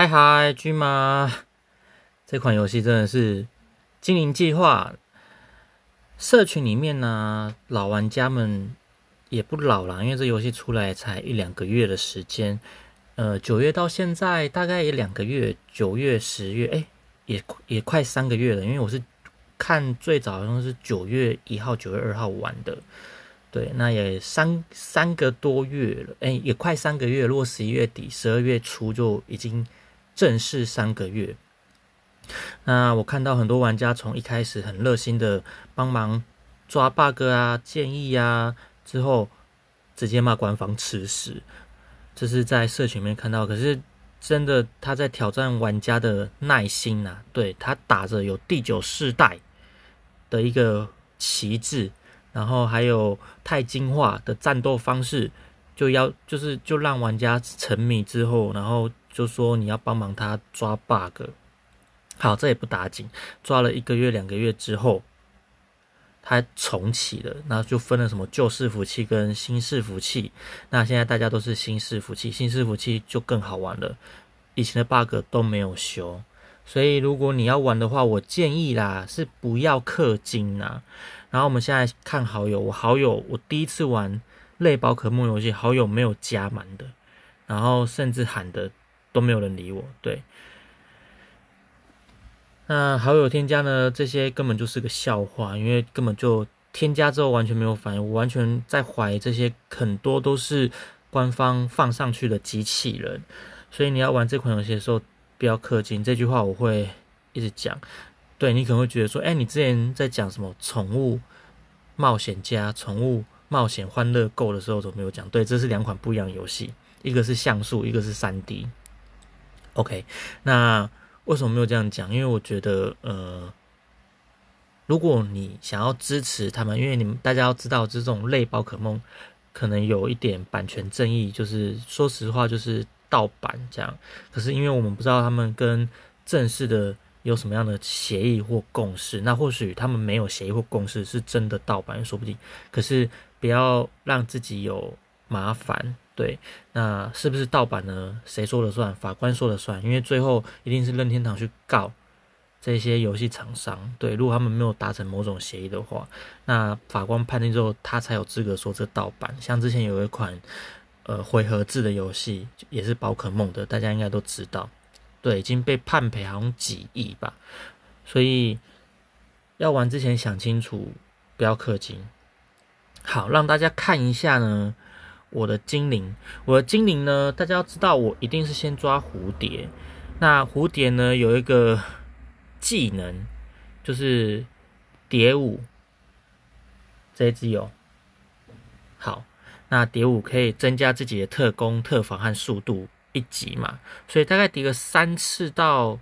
嗨嗨，君妈！这款游戏真的是《精灵计划》社群里面呢，老玩家们也不老了，因为这游戏出来才一两个月的时间。呃，九月到现在大概也两个月，九月、十月，哎，也也快三个月了。因为我是看最早好像是九月一号、九月二号玩的，对，那也三三个多月了，哎，也快三个月。如果十一月底、十二月初就已经。正式三个月，那我看到很多玩家从一开始很热心的帮忙抓 bug 啊、建议啊，之后直接骂官方吃屎，这是在社群面看到。可是真的，他在挑战玩家的耐心呐。对他打着有第九世代的一个旗帜，然后还有太精化的战斗方式，就要就是就让玩家沉迷之后，然后。就说你要帮忙他抓 bug，好，这也不打紧。抓了一个月、两个月之后，他重启了，那就分了什么旧式服务器跟新式服务器。那现在大家都是新式服务器，新式服务器就更好玩了。以前的 bug 都没有修，所以如果你要玩的话，我建议啦是不要氪金呐。然后我们现在看好友，我好友我第一次玩类宝可梦游戏，好友没有加满的，然后甚至喊的。都没有人理我，对。那好友添加呢？这些根本就是个笑话，因为根本就添加之后完全没有反应，我完全在怀疑这些很多都是官方放上去的机器人。所以你要玩这款游戏的时候，不要氪金。这句话我会一直讲。对你可能会觉得说，哎，你之前在讲什么宠物冒险家、宠物冒险欢乐购的时候怎么没有讲，对，这是两款不一样的游戏，一个是像素，一个是三 D。OK，那为什么没有这样讲？因为我觉得，呃，如果你想要支持他们，因为你们大家要知道，这种类宝可梦可能有一点版权争议，就是说实话，就是盗版这样。可是因为我们不知道他们跟正式的有什么样的协议或共识，那或许他们没有协议或共识，是真的盗版，说不定。可是不要让自己有麻烦。对，那是不是盗版呢？谁说了算？法官说了算，因为最后一定是任天堂去告这些游戏厂商。对，如果他们没有达成某种协议的话，那法官判定之后，他才有资格说这盗版。像之前有一款呃回合制的游戏，也是宝可梦的，大家应该都知道。对，已经被判赔好像几亿吧。所以要玩之前想清楚，不要氪金。好，让大家看一下呢。我的精灵，我的精灵呢？大家要知道，我一定是先抓蝴蝶。那蝴蝶呢，有一个技能，就是蝶舞。这一只有。好，那蝶舞可以增加自己的特攻、特防和速度一级嘛？所以大概叠个三次到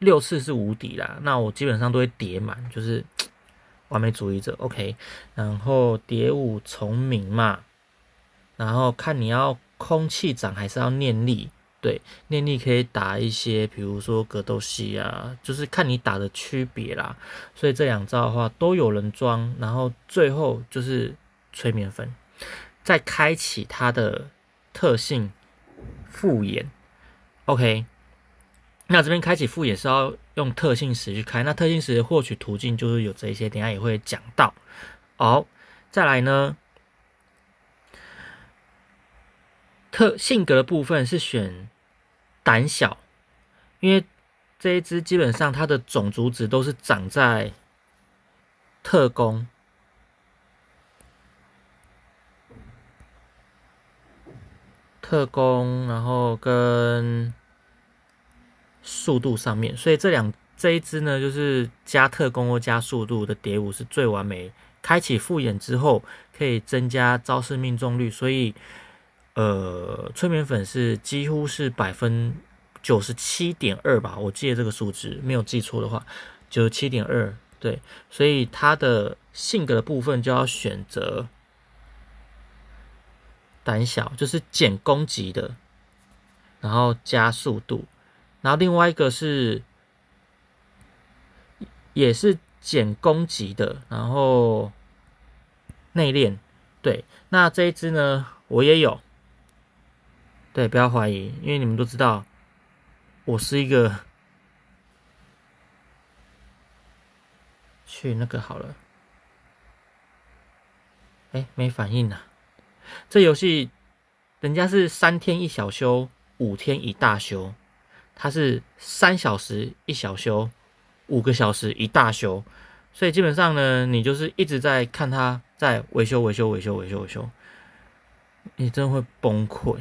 六次是无敌啦。那我基本上都会叠满，就是完美主义者。OK，然后蝶舞重名嘛。然后看你要空气掌还是要念力，对，念力可以打一些，比如说格斗系啊，就是看你打的区别啦。所以这两招的话都有人装，然后最后就是催眠粉，再开启它的特性复眼。OK，那这边开启复眼是要用特性石去开，那特性石的获取途径就是有这些，等下也会讲到。好，再来呢。特性格的部分是选胆小，因为这一只基本上它的种族值都是长在特工，特工，然后跟速度上面，所以这两这一只呢就是加特工或加速度的蝶舞是最完美。开启复眼之后可以增加招式命中率，所以。呃，催眠粉是几乎是百分九十七点二吧，我记得这个数值没有记错的话，九十七点二对，所以它的性格的部分就要选择胆小，就是减攻击的，然后加速度，然后另外一个是也是减攻击的，然后内敛，对，那这一只呢，我也有。对，不要怀疑，因为你们都知道，我是一个去那个好了。哎，没反应呢。这游戏人家是三天一小休，五天一大休，他是三小时一小休，五个小时一大休，所以基本上呢，你就是一直在看他在维修、维修、维修、维修、维修，你真的会崩溃。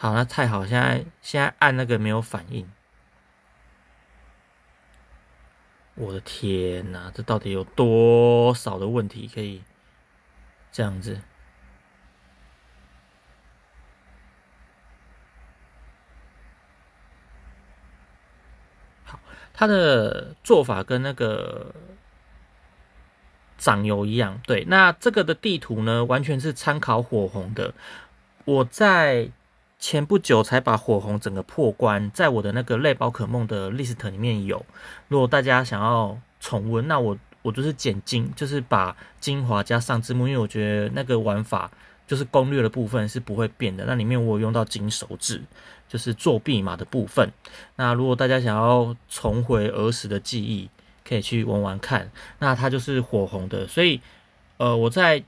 好，那太好。现在现在按那个没有反应，我的天哪，这到底有多少的问题可以这样子？好，他的做法跟那个掌油一样。对，那这个的地图呢，完全是参考火红的。我在。前不久才把火红整个破关，在我的那个类宝可梦的 list 里面有。如果大家想要重温，那我我就是剪精，就是把精华加上字幕，因为我觉得那个玩法就是攻略的部分是不会变的。那里面我用到金手指，就是作弊码的部分。那如果大家想要重回儿时的记忆，可以去玩玩看。那它就是火红的，所以呃，我在。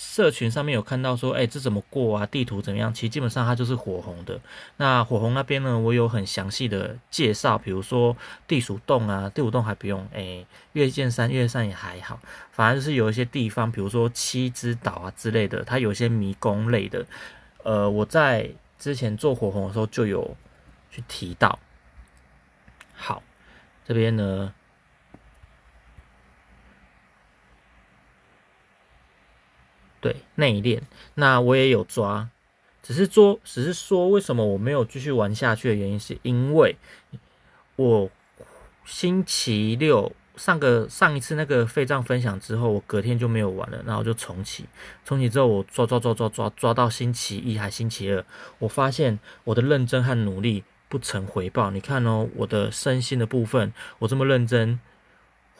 社群上面有看到说，哎，这怎么过啊？地图怎么样？其实基本上它就是火红的。那火红那边呢，我有很详细的介绍，比如说地鼠洞啊，第五洞还不用。哎，月见山、月山也还好，反正就是有一些地方，比如说七之岛啊之类的，它有些迷宫类的。呃，我在之前做火红的时候就有去提到。好，这边呢。对内练，那我也有抓，只是说，只是说为什么我没有继续玩下去的原因，是因为我星期六上个上一次那个废账分享之后，我隔天就没有玩了，然后就重启，重启之后我抓抓抓抓抓抓到星期一还星期二，我发现我的认真和努力不曾回报。你看哦，我的身心的部分，我这么认真，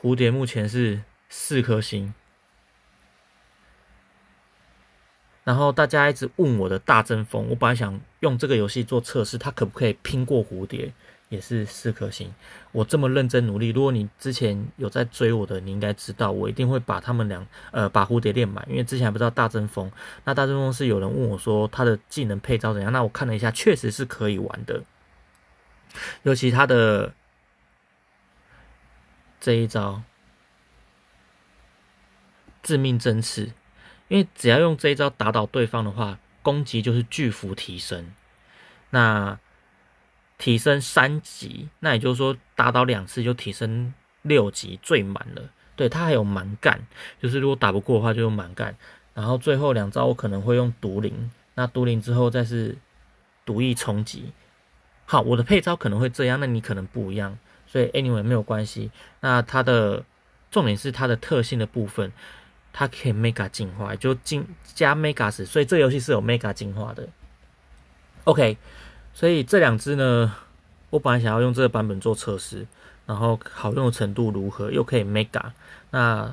蝴蝶目前是四颗星。然后大家一直问我的大针锋，我本来想用这个游戏做测试，它可不可以拼过蝴蝶，也是四颗星。我这么认真努力，如果你之前有在追我的，你应该知道，我一定会把他们俩，呃，把蝴蝶练满，因为之前还不知道大针锋。那大针锋是有人问我说他的技能配招怎样，那我看了一下，确实是可以玩的，尤其他的这一招致命针刺。因为只要用这一招打倒对方的话，攻击就是巨幅提升，那提升三级，那也就是说打倒两次就提升六级，最满了。对他还有蛮干，就是如果打不过的话就用蛮干。然后最后两招我可能会用毒灵，那毒灵之后再是毒翼冲击。好，我的配招可能会这样，那你可能不一样，所以 anyway 没有关系。那它的重点是它的特性的部分。它可以 Mega 进化，就进加 Mega，所以这游戏是有 Mega 进化的。OK，所以这两只呢，我本来想要用这个版本做测试，然后好用程度如何，又可以 Mega，那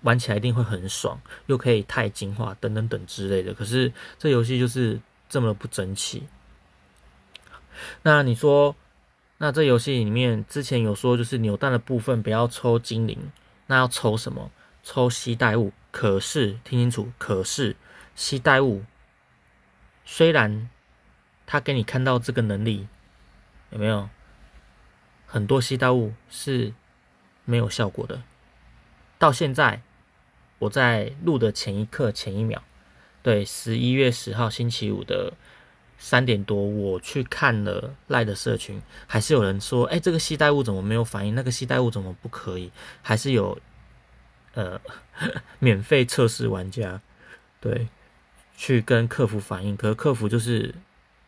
玩起来一定会很爽，又可以太进化等等等之类的。可是这游戏就是这么的不争气。那你说，那这游戏里面之前有说就是扭蛋的部分不要抽精灵，那要抽什么？抽吸带物，可是听清楚，可是吸带物虽然他给你看到这个能力，有没有很多吸带物是没有效果的。到现在我在录的前一刻前一秒，对，十一月十号星期五的三点多，我去看了赖的社群，还是有人说，哎，这个系带物怎么没有反应？那个系带物怎么不可以？还是有。呃，免费测试玩家，对，去跟客服反映，可是客服就是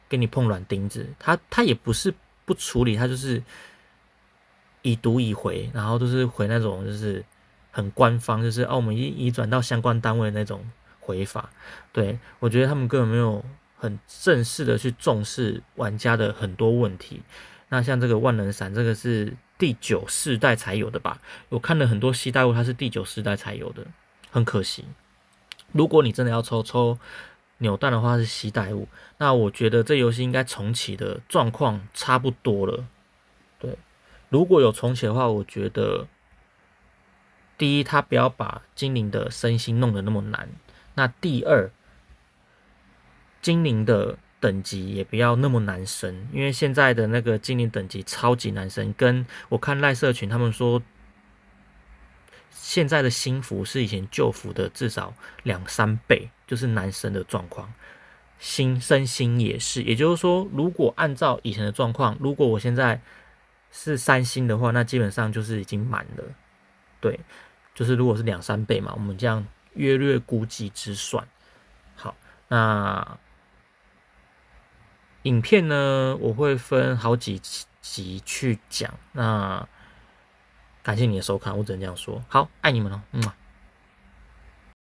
给你碰软钉子，他他也不是不处理，他就是已读已回，然后都是回那种就是很官方，就是哦我们移转到相关单位那种回法，对我觉得他们根本没有很正式的去重视玩家的很多问题，那像这个万能伞，这个是。第九世代才有的吧？我看了很多西代物，它是第九世代才有的，很可惜。如果你真的要抽抽扭蛋的话，是西代物。那我觉得这游戏应该重启的状况差不多了。对，如果有重启的话，我觉得第一，他不要把精灵的身心弄得那么难。那第二，精灵的。等级也不要那么难升，因为现在的那个精灵等级超级难升。跟我看赖社群，他们说现在的新服是以前旧服的至少两三倍，就是难升的状况。新升星也是，也就是说，如果按照以前的状况，如果我现在是三星的话，那基本上就是已经满了。对，就是如果是两三倍嘛，我们这样约略估计之算。好，那。影片呢，我会分好几集去讲。那感谢你的收看，我只能这样说，好爱你们哦，嗯。